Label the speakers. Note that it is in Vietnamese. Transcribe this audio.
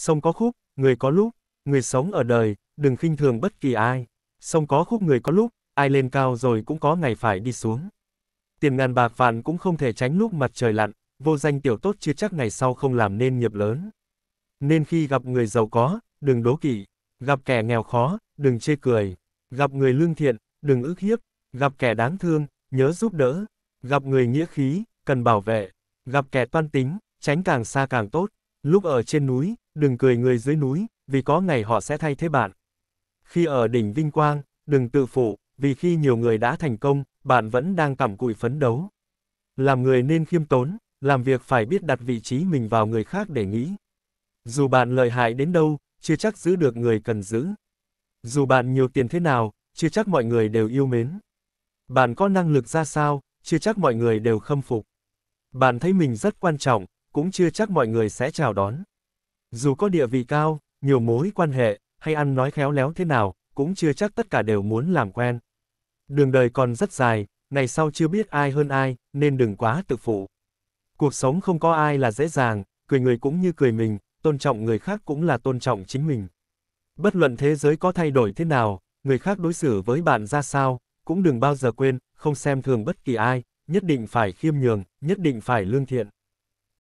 Speaker 1: sông có khúc, người có lúc, người sống ở đời, đừng khinh thường bất kỳ ai. Sông có khúc người có lúc, ai lên cao rồi cũng có ngày phải đi xuống. Tiền ngàn bạc vạn cũng không thể tránh lúc mặt trời lặn, vô danh tiểu tốt chưa chắc ngày sau không làm nên nghiệp lớn. Nên khi gặp người giàu có, đừng đố kỵ, gặp kẻ nghèo khó, đừng chê cười, gặp người lương thiện, đừng ức hiếp, gặp kẻ đáng thương, nhớ giúp đỡ, gặp người nghĩa khí, cần bảo vệ, gặp kẻ toan tính, tránh càng xa càng tốt. Lúc ở trên núi, đừng cười người dưới núi, vì có ngày họ sẽ thay thế bạn. Khi ở đỉnh vinh quang, đừng tự phụ, vì khi nhiều người đã thành công, bạn vẫn đang cặm cụi phấn đấu. Làm người nên khiêm tốn, làm việc phải biết đặt vị trí mình vào người khác để nghĩ. Dù bạn lợi hại đến đâu, chưa chắc giữ được người cần giữ. Dù bạn nhiều tiền thế nào, chưa chắc mọi người đều yêu mến. Bạn có năng lực ra sao, chưa chắc mọi người đều khâm phục. Bạn thấy mình rất quan trọng, cũng chưa chắc mọi người sẽ chào đón. Dù có địa vị cao, nhiều mối quan hệ, hay ăn nói khéo léo thế nào, cũng chưa chắc tất cả đều muốn làm quen. Đường đời còn rất dài, ngày sau chưa biết ai hơn ai, nên đừng quá tự phụ. Cuộc sống không có ai là dễ dàng, cười người cũng như cười mình, tôn trọng người khác cũng là tôn trọng chính mình. Bất luận thế giới có thay đổi thế nào, người khác đối xử với bạn ra sao, cũng đừng bao giờ quên, không xem thường bất kỳ ai, nhất định phải khiêm nhường, nhất định phải lương thiện.